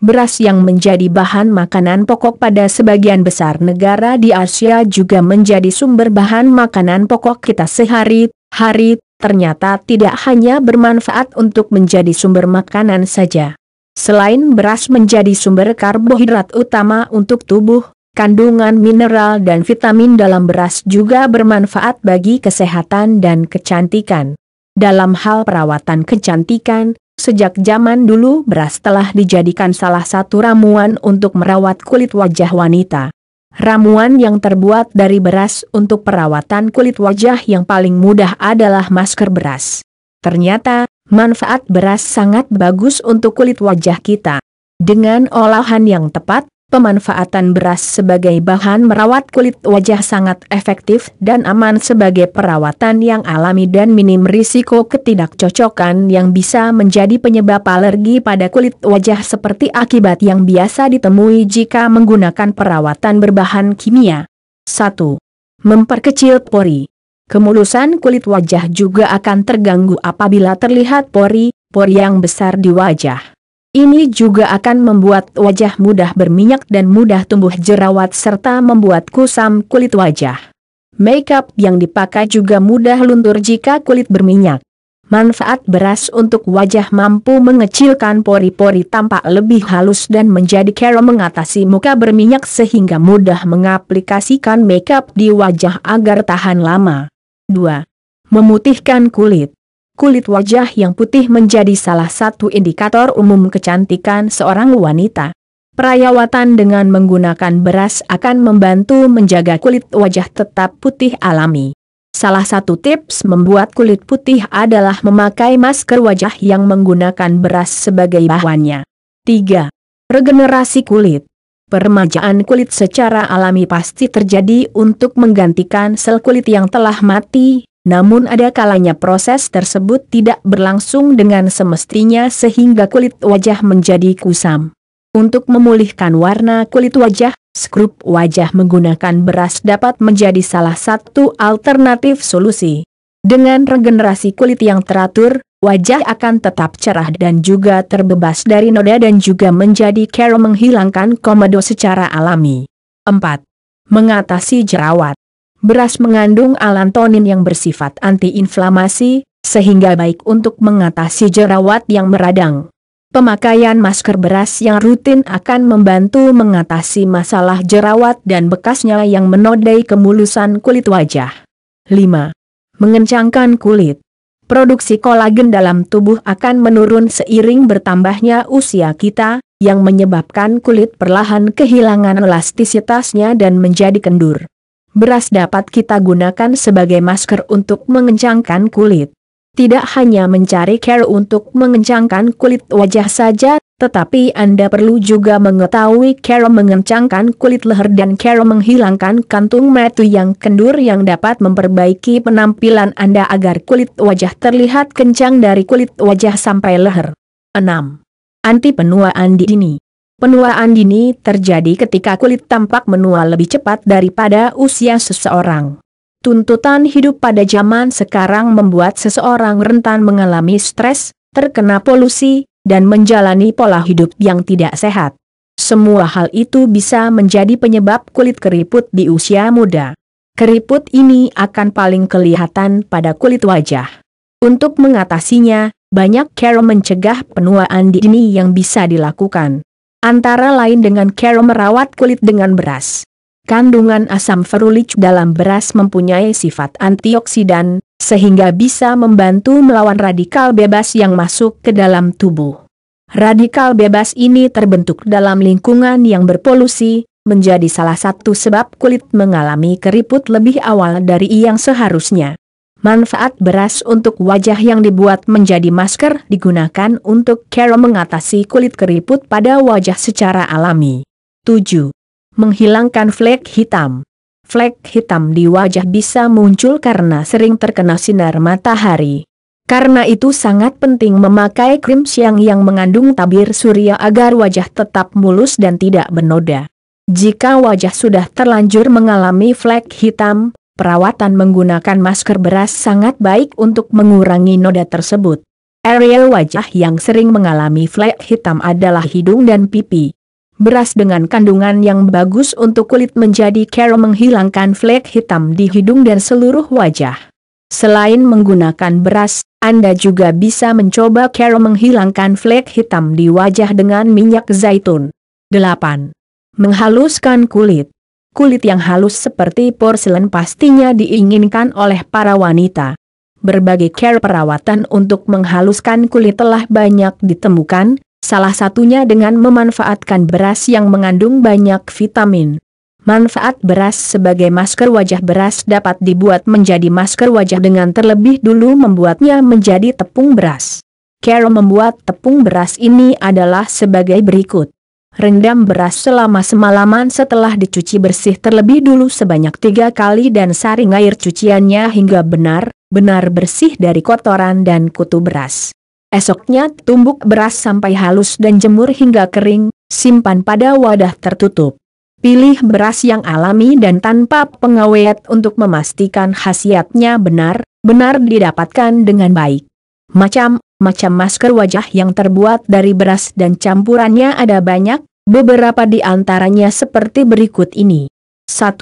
Beras yang menjadi bahan makanan pokok pada sebagian besar negara di Asia juga menjadi sumber bahan makanan pokok kita sehari-hari, ternyata tidak hanya bermanfaat untuk menjadi sumber makanan saja. Selain beras menjadi sumber karbohidrat utama untuk tubuh, kandungan mineral dan vitamin dalam beras juga bermanfaat bagi kesehatan dan kecantikan. Dalam hal perawatan kecantikan, Sejak zaman dulu beras telah dijadikan salah satu ramuan untuk merawat kulit wajah wanita. Ramuan yang terbuat dari beras untuk perawatan kulit wajah yang paling mudah adalah masker beras. Ternyata, manfaat beras sangat bagus untuk kulit wajah kita. Dengan olahan yang tepat, Pemanfaatan beras sebagai bahan merawat kulit wajah sangat efektif dan aman sebagai perawatan yang alami dan minim risiko ketidakcocokan yang bisa menjadi penyebab alergi pada kulit wajah seperti akibat yang biasa ditemui jika menggunakan perawatan berbahan kimia. 1. Memperkecil pori. Kemulusan kulit wajah juga akan terganggu apabila terlihat pori, pori yang besar di wajah. Ini juga akan membuat wajah mudah berminyak dan mudah tumbuh jerawat serta membuat kusam kulit wajah. Makeup yang dipakai juga mudah luntur jika kulit berminyak. Manfaat beras untuk wajah mampu mengecilkan pori-pori tampak lebih halus dan menjadi care mengatasi muka berminyak sehingga mudah mengaplikasikan makeup di wajah agar tahan lama. 2. Memutihkan kulit kulit wajah yang putih menjadi salah satu indikator umum kecantikan seorang wanita. Perawatan dengan menggunakan beras akan membantu menjaga kulit wajah tetap putih alami. Salah satu tips membuat kulit putih adalah memakai masker wajah yang menggunakan beras sebagai bahannya. 3. Regenerasi kulit Permajaan kulit secara alami pasti terjadi untuk menggantikan sel kulit yang telah mati, namun ada kalanya proses tersebut tidak berlangsung dengan semestinya sehingga kulit wajah menjadi kusam. Untuk memulihkan warna kulit wajah, skrup wajah menggunakan beras dapat menjadi salah satu alternatif solusi. Dengan regenerasi kulit yang teratur, wajah akan tetap cerah dan juga terbebas dari noda dan juga menjadi kero menghilangkan komedo secara alami. 4. Mengatasi jerawat Beras mengandung alantonin yang bersifat antiinflamasi, sehingga baik untuk mengatasi jerawat yang meradang. Pemakaian masker beras yang rutin akan membantu mengatasi masalah jerawat dan bekasnya yang menodai kemulusan kulit wajah. 5. Mengencangkan kulit Produksi kolagen dalam tubuh akan menurun seiring bertambahnya usia kita, yang menyebabkan kulit perlahan kehilangan elastisitasnya dan menjadi kendur. Beras dapat kita gunakan sebagai masker untuk mengencangkan kulit. Tidak hanya mencari care untuk mengencangkan kulit wajah saja, tetapi Anda perlu juga mengetahui care mengencangkan kulit leher dan care menghilangkan kantung metu yang kendur yang dapat memperbaiki penampilan Anda agar kulit wajah terlihat kencang dari kulit wajah sampai leher. 6. Anti penuaan dini Penuaan dini terjadi ketika kulit tampak menua lebih cepat daripada usia seseorang. Tuntutan hidup pada zaman sekarang membuat seseorang rentan mengalami stres, terkena polusi, dan menjalani pola hidup yang tidak sehat. Semua hal itu bisa menjadi penyebab kulit keriput di usia muda. Keriput ini akan paling kelihatan pada kulit wajah. Untuk mengatasinya, banyak cara mencegah penuaan dini yang bisa dilakukan. Antara lain dengan cara merawat kulit dengan beras. Kandungan asam ferulic dalam beras mempunyai sifat antioksidan, sehingga bisa membantu melawan radikal bebas yang masuk ke dalam tubuh. Radikal bebas ini terbentuk dalam lingkungan yang berpolusi, menjadi salah satu sebab kulit mengalami keriput lebih awal dari yang seharusnya. Manfaat beras untuk wajah yang dibuat menjadi masker digunakan untuk cara mengatasi kulit keriput pada wajah secara alami. 7. Menghilangkan flek hitam. Flek hitam di wajah bisa muncul karena sering terkena sinar matahari. Karena itu sangat penting memakai krim siang yang mengandung tabir surya agar wajah tetap mulus dan tidak bernoda. Jika wajah sudah terlanjur mengalami flek hitam, perawatan menggunakan masker beras sangat baik untuk mengurangi noda tersebut. Ariel wajah yang sering mengalami flek hitam adalah hidung dan pipi. Beras dengan kandungan yang bagus untuk kulit menjadi care menghilangkan flek hitam di hidung dan seluruh wajah. Selain menggunakan beras, Anda juga bisa mencoba care menghilangkan flek hitam di wajah dengan minyak zaitun. 8. Menghaluskan kulit kulit yang halus seperti porselen pastinya diinginkan oleh para wanita. Berbagai care perawatan untuk menghaluskan kulit telah banyak ditemukan, salah satunya dengan memanfaatkan beras yang mengandung banyak vitamin. Manfaat beras sebagai masker wajah beras dapat dibuat menjadi masker wajah dengan terlebih dulu membuatnya menjadi tepung beras. Care membuat tepung beras ini adalah sebagai berikut. Rendam beras selama semalaman setelah dicuci bersih terlebih dulu sebanyak tiga kali dan saring air cuciannya hingga benar-benar bersih dari kotoran dan kutu beras. Esoknya tumbuk beras sampai halus dan jemur hingga kering, simpan pada wadah tertutup. Pilih beras yang alami dan tanpa pengawet untuk memastikan khasiatnya benar-benar didapatkan dengan baik. Macam macam masker wajah yang terbuat dari beras dan campurannya ada banyak, beberapa di antaranya seperti berikut ini. 1.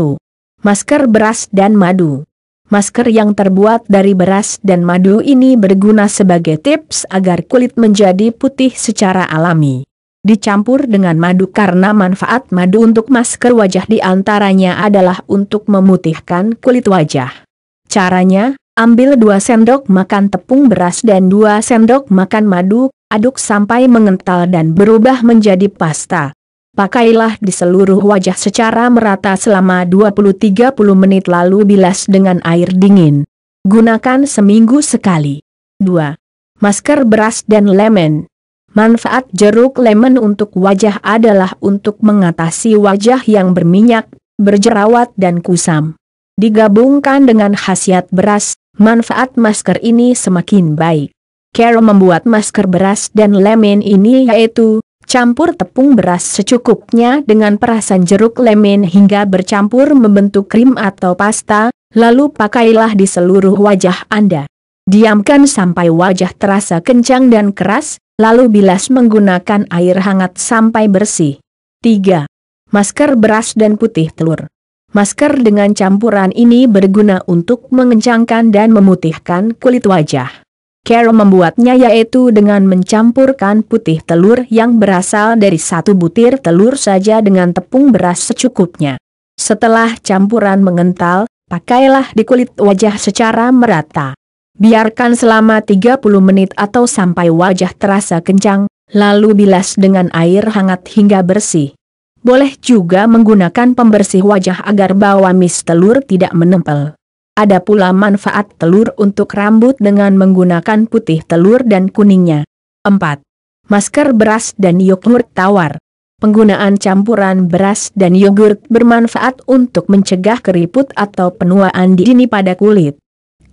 Masker beras dan madu. Masker yang terbuat dari beras dan madu ini berguna sebagai tips agar kulit menjadi putih secara alami. Dicampur dengan madu karena manfaat madu untuk masker wajah diantaranya adalah untuk memutihkan kulit wajah. Caranya, Ambil dua sendok makan tepung beras dan dua sendok makan madu, aduk sampai mengental dan berubah menjadi pasta. Pakailah di seluruh wajah secara merata selama 20-30 menit lalu bilas dengan air dingin. Gunakan seminggu sekali. 2. Masker beras dan lemon. Manfaat jeruk lemon untuk wajah adalah untuk mengatasi wajah yang berminyak, berjerawat dan kusam. Digabungkan dengan khasiat beras, manfaat masker ini semakin baik. Carol membuat masker beras dan lemon ini yaitu, campur tepung beras secukupnya dengan perasan jeruk lemon hingga bercampur membentuk krim atau pasta, lalu pakailah di seluruh wajah Anda. Diamkan sampai wajah terasa kencang dan keras, lalu bilas menggunakan air hangat sampai bersih. 3. Masker beras dan putih telur Masker dengan campuran ini berguna untuk mengencangkan dan memutihkan kulit wajah. Carol membuatnya yaitu dengan mencampurkan putih telur yang berasal dari satu butir telur saja dengan tepung beras secukupnya. Setelah campuran mengental, pakailah di kulit wajah secara merata. Biarkan selama 30 menit atau sampai wajah terasa kencang, lalu bilas dengan air hangat hingga bersih. Boleh juga menggunakan pembersih wajah agar bau amis telur tidak menempel. Ada pula manfaat telur untuk rambut dengan menggunakan putih telur dan kuningnya. 4. Masker beras dan yogurt tawar. Penggunaan campuran beras dan yogurt bermanfaat untuk mencegah keriput atau penuaan dini pada kulit.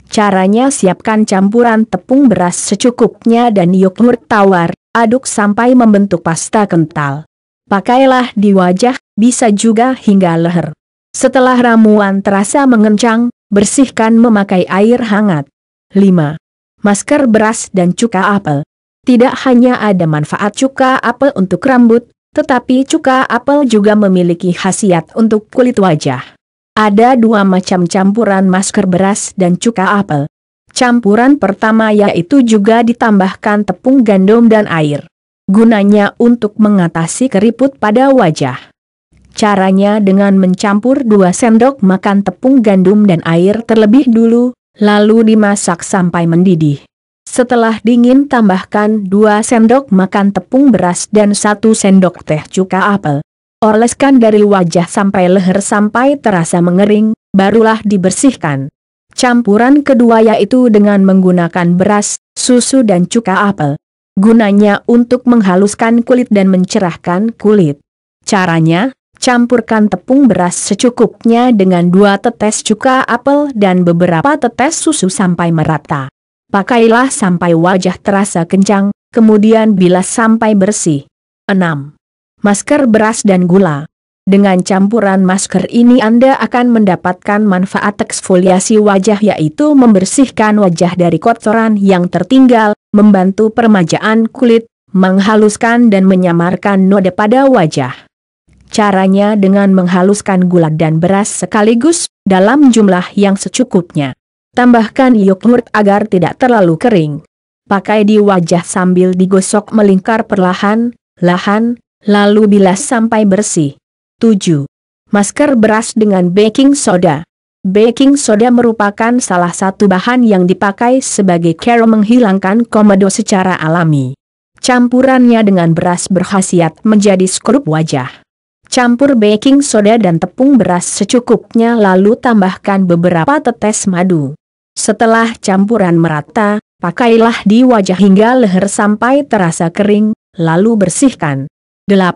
Caranya siapkan campuran tepung beras secukupnya dan yogurt tawar, aduk sampai membentuk pasta kental. Pakailah di wajah, bisa juga hingga leher. Setelah ramuan terasa mengencang, bersihkan memakai air hangat. 5. Masker beras dan cuka apel. Tidak hanya ada manfaat cuka apel untuk rambut, tetapi cuka apel juga memiliki khasiat untuk kulit wajah. Ada dua macam campuran masker beras dan cuka apel. Campuran pertama yaitu juga ditambahkan tepung gandum dan air gunanya untuk mengatasi keriput pada wajah. Caranya dengan mencampur 2 sendok makan tepung gandum dan air terlebih dulu, lalu dimasak sampai mendidih. Setelah dingin tambahkan 2 sendok makan tepung beras dan 1 sendok teh cuka apel. Oleskan dari wajah sampai leher sampai terasa mengering, barulah dibersihkan. Campuran kedua yaitu dengan menggunakan beras, susu dan cuka apel. Gunanya untuk menghaluskan kulit dan mencerahkan kulit. Caranya, campurkan tepung beras secukupnya dengan dua tetes cuka apel dan beberapa tetes susu sampai merata. Pakailah sampai wajah terasa kencang, kemudian bilas sampai bersih. 6. Masker beras dan gula. Dengan campuran masker ini Anda akan mendapatkan manfaat eksfoliasi wajah yaitu membersihkan wajah dari kotoran yang tertinggal, membantu permajaan kulit, menghaluskan dan menyamarkan noda pada wajah. Caranya dengan menghaluskan gula dan beras sekaligus, dalam jumlah yang secukupnya. Tambahkan yogurt agar tidak terlalu kering. Pakai di wajah sambil digosok melingkar perlahan, lahan, lalu bilas sampai bersih. 7. Masker beras dengan baking soda. Baking soda merupakan salah satu bahan yang dipakai sebagai cara menghilangkan komedo secara alami. Campurannya dengan beras berkhasiat menjadi skrup wajah. Campur baking soda dan tepung beras secukupnya lalu tambahkan beberapa tetes madu. Setelah campuran merata, pakailah di wajah hingga leher sampai terasa kering, lalu bersihkan. 8.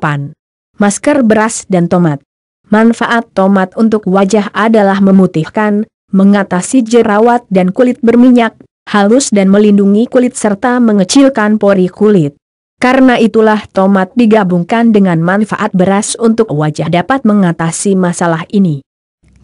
Masker beras dan tomat Manfaat tomat untuk wajah adalah memutihkan, mengatasi jerawat dan kulit berminyak, halus dan melindungi kulit serta mengecilkan pori kulit. Karena itulah tomat digabungkan dengan manfaat beras untuk wajah dapat mengatasi masalah ini.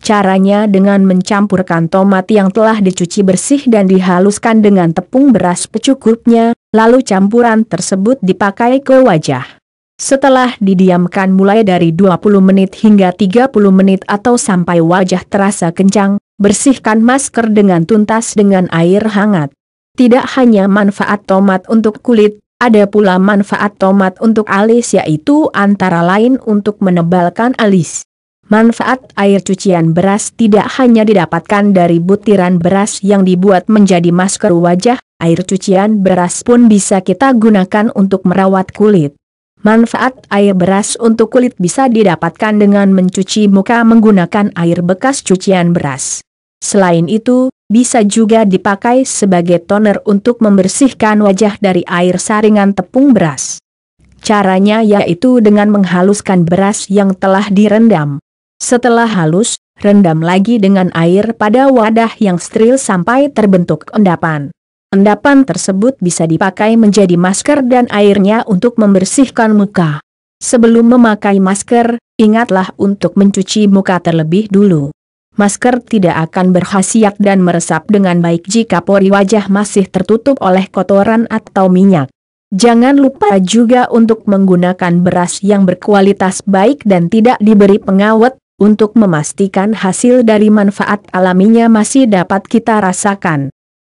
Caranya dengan mencampurkan tomat yang telah dicuci bersih dan dihaluskan dengan tepung beras secukupnya, lalu campuran tersebut dipakai ke wajah. Setelah didiamkan mulai dari 20 menit hingga 30 menit atau sampai wajah terasa kencang, bersihkan masker dengan tuntas dengan air hangat. Tidak hanya manfaat tomat untuk kulit, ada pula manfaat tomat untuk alis yaitu antara lain untuk menebalkan alis. Manfaat air cucian beras tidak hanya didapatkan dari butiran beras yang dibuat menjadi masker wajah, air cucian beras pun bisa kita gunakan untuk merawat kulit. Manfaat air beras untuk kulit bisa didapatkan dengan mencuci muka menggunakan air bekas cucian beras. Selain itu, bisa juga dipakai sebagai toner untuk membersihkan wajah dari air saringan tepung beras. Caranya yaitu dengan menghaluskan beras yang telah direndam. Setelah halus, rendam lagi dengan air pada wadah yang steril sampai terbentuk endapan. Endapan tersebut bisa dipakai menjadi masker dan airnya untuk membersihkan muka. Sebelum memakai masker, ingatlah untuk mencuci muka terlebih dulu. Masker tidak akan berkhasiat dan meresap dengan baik jika pori wajah masih tertutup oleh kotoran atau minyak. Jangan lupa juga untuk menggunakan beras yang berkualitas baik dan tidak diberi pengawet, untuk memastikan hasil dari manfaat alaminya masih dapat kita rasakan.